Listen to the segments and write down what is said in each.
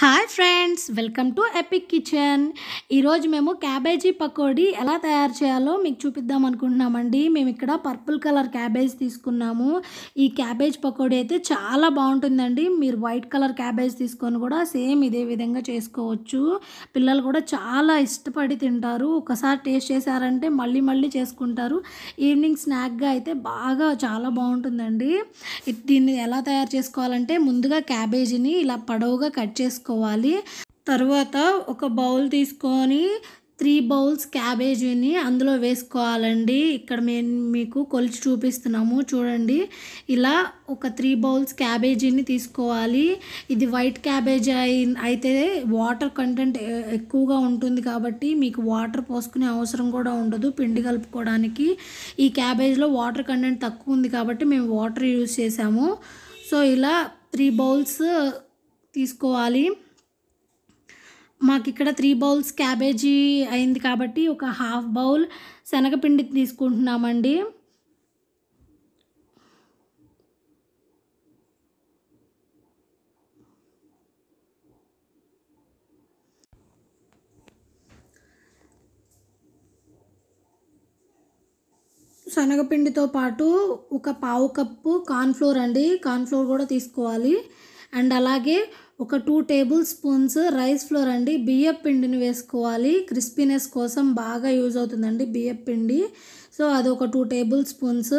hi friends welcome to epic kitchen ఈరోజు మేము cabbage pakodi ఎలా తయారు చేయాలో మీకు చూపిద్దాం అనుకుంటున్నామండి మేము ఇక్కడ పర్పుల్ కలర్ క్యాబేజ్ తీసుకున్నాము ఈ క్యాబేజ్ పకోడీ అయితే చాలా బాగుంటుందండి మీరు వైట్ కలర్ క్యాబేజ్ తీసుకొని కూడా సేమ్ ఇదే విధంగా చేసుకోవచ్చు పిల్లలు కూడా చాలా ఇష్టపడి తింటారు ఒకసారి టేస్ట్ చేశారంటే మళ్ళీ మళ్ళీ చేసుకుంటారు ఈవినింగ్ స్నాక్గా అయితే బాగా చాలా బాగుంటుందండి దీన్ని ఎలా తయారు చేసుకోవాలంటే ముందుగా క్యాబేజీని ఇలా పడవుగా కట్ చేసుకో తీసుకోవాలి తర్వాత ఒక బౌల్ తీసుకొని త్రీ బౌల్స్ క్యాబేజీని అందులో వేసుకోవాలండి ఇక్కడ మేము మీకు కొలిచి చూపిస్తున్నాము చూడండి ఇలా ఒక త్రీ బౌల్స్ క్యాబేజీని తీసుకోవాలి ఇది వైట్ క్యాబేజీ అయితే వాటర్ కంటెంట్ ఎక్కువగా ఉంటుంది కాబట్టి మీకు వాటర్ పోసుకునే అవసరం కూడా ఉండదు పిండి కలుపుకోవడానికి ఈ క్యాబేజ్లో వాటర్ కంటెంట్ తక్కువ ఉంది కాబట్టి మేము వాటర్ యూజ్ చేసాము సో ఇలా త్రీ బౌల్స్ తీసుకోవాలి మాకు ఇక్కడ త్రీ బౌల్స్ క్యాబేజీ అయింది కాబట్టి ఒక హాఫ్ బౌల్ శనగపిండి తీసుకుంటున్నామండి శనగపిండితో పాటు ఒక పావు కప్పు కార్న్ఫ్లోర్ అండి కార్న్ఫ్లోర్ కూడా తీసుకోవాలి అండ్ అలాగే ఒక two tablespoons rice flour అండి బియ్యం పిండిని వేసుకోవాలి క్రిస్పీనెస్ కోసం బాగా యూజ్ అవుతుందండి బియ్యం పిండి సో అది ఒక టూ టేబుల్ స్పూన్స్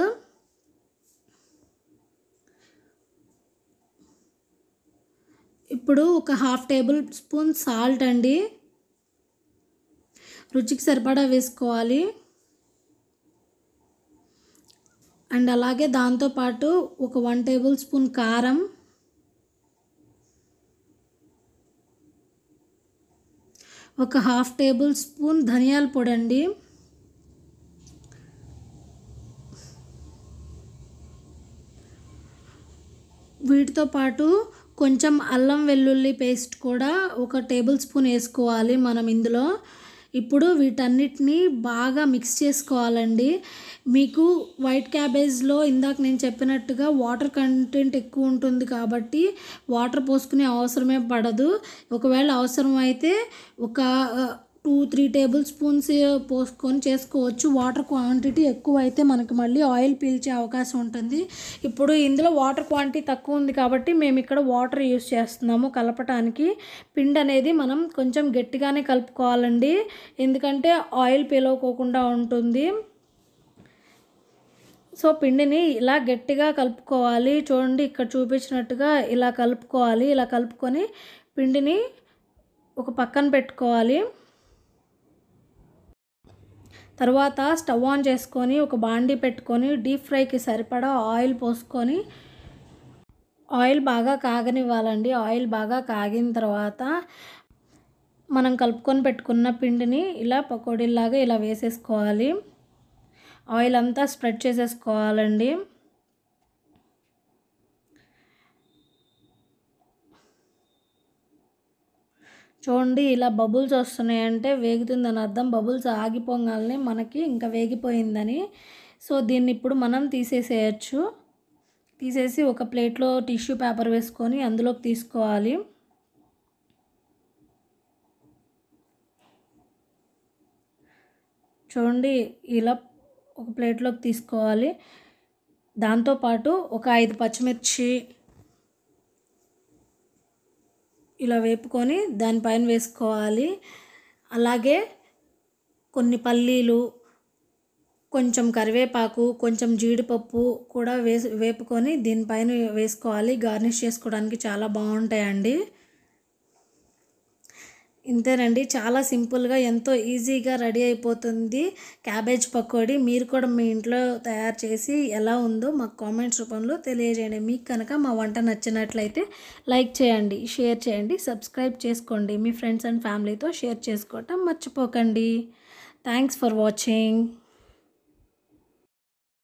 ఇప్పుడు ఒక హాఫ్ టేబుల్ స్పూన్ సాల్ట్ అండి రుచికి సరిపడా వేసుకోవాలి అండ్ అలాగే దాంతోపాటు ఒక వన్ టేబుల్ స్పూన్ కారం ఒక హాఫ్ టేబుల్ స్పూన్ ధనియాల పొడి అండి వీటితో పాటు కొంచెం అల్లం వెల్లుల్లి పేస్ట్ కూడా ఒక టేబుల్ స్పూన్ వేసుకోవాలి మనం ఇందులో ఇప్పుడు వీటన్నిటిని బాగా మిక్స్ చేసుకోవాలండి మీకు వైట్ క్యాబేజ్లో ఇందాక నేను చెప్పినట్టుగా వాటర్ కంటెంట్ ఎక్కువ ఉంటుంది కాబట్టి వాటర్ పోసుకునే అవసరమే పడదు ఒకవేళ అవసరం అయితే ఒక టూ త్రీ టేబుల్ స్పూన్స్ పోసుకొని చేసుకోవచ్చు వాటర్ క్వాంటిటీ ఎక్కువ అయితే మనకి మళ్ళీ ఆయిల్ పీల్చే అవకాశం ఉంటుంది ఇప్పుడు ఇందులో వాటర్ క్వాంటిటీ తక్కువ ఉంది కాబట్టి మేము ఇక్కడ వాటర్ యూస్ చేస్తున్నాము కలపటానికి పిండి అనేది మనం కొంచెం గట్టిగానే కలుపుకోవాలండి ఎందుకంటే ఆయిల్ పీలవకోకుండా ఉంటుంది సో పిండిని ఇలా గట్టిగా కలుపుకోవాలి చూడండి ఇక్కడ చూపించినట్టుగా ఇలా కలుపుకోవాలి ఇలా కలుపుకొని పిండిని ఒక పక్కన పెట్టుకోవాలి తర్వాత స్టవ్ ఆన్ చేసుకొని ఒక బాండి పెట్టుకొని డీప్ ఫ్రైకి సరిపడా ఆయిల్ పోసుకొని ఆయిల్ బాగా కాగనివ్వాలండి ఆయిల్ బాగా కాగిన తర్వాత మనం కలుపుకొని పెట్టుకున్న పిండిని ఇలా పకోడీలాగా ఇలా వేసేసుకోవాలి ఆయిల్ అంతా స్ప్రెడ్ చేసేసుకోవాలండి చూడండి ఇలా బబుల్స్ వస్తున్నాయి అంటే వేగుతుందని అర్థం బబుల్స్ ఆగిపోగానే మనకి ఇంకా వేగిపోయిందని సో దీన్ని ఇప్పుడు మనం తీసేసేయచ్చు తీసేసి ఒక ప్లేట్లో టిష్యూ పేపర్ వేసుకొని అందులోకి తీసుకోవాలి చూడండి ఇలా ఒక ప్లేట్లోకి తీసుకోవాలి దాంతోపాటు ఒక ఐదు పచ్చిమిర్చి ఇలా వేపుకొని దానిపైన వేసుకోవాలి అలాగే కొన్ని పల్లీలు కొంచెం కరివేపాకు కొంచెం జీడిపప్పు కూడా వేసు వేపుకొని దీనిపైన వేసుకోవాలి గార్నిష్ చేసుకోవడానికి చాలా బాగుంటాయండి ఇంతేనండి చాలా సింపుల్గా ఎంతో ఈజీగా రెడీ అయిపోతుంది క్యాబేజ్ పకోడీ మీరు కూడా మీ ఇంట్లో తయారు చేసి ఎలా ఉందో మాకు కామెంట్స్ రూపంలో తెలియజేయండి మీకు కనుక మా వంట నచ్చినట్లయితే లైక్ చేయండి షేర్ చేయండి సబ్స్క్రైబ్ చేసుకోండి మీ ఫ్రెండ్స్ అండ్ ఫ్యామిలీతో షేర్ చేసుకోవటం మర్చిపోకండి థ్యాంక్స్ ఫర్ వాచింగ్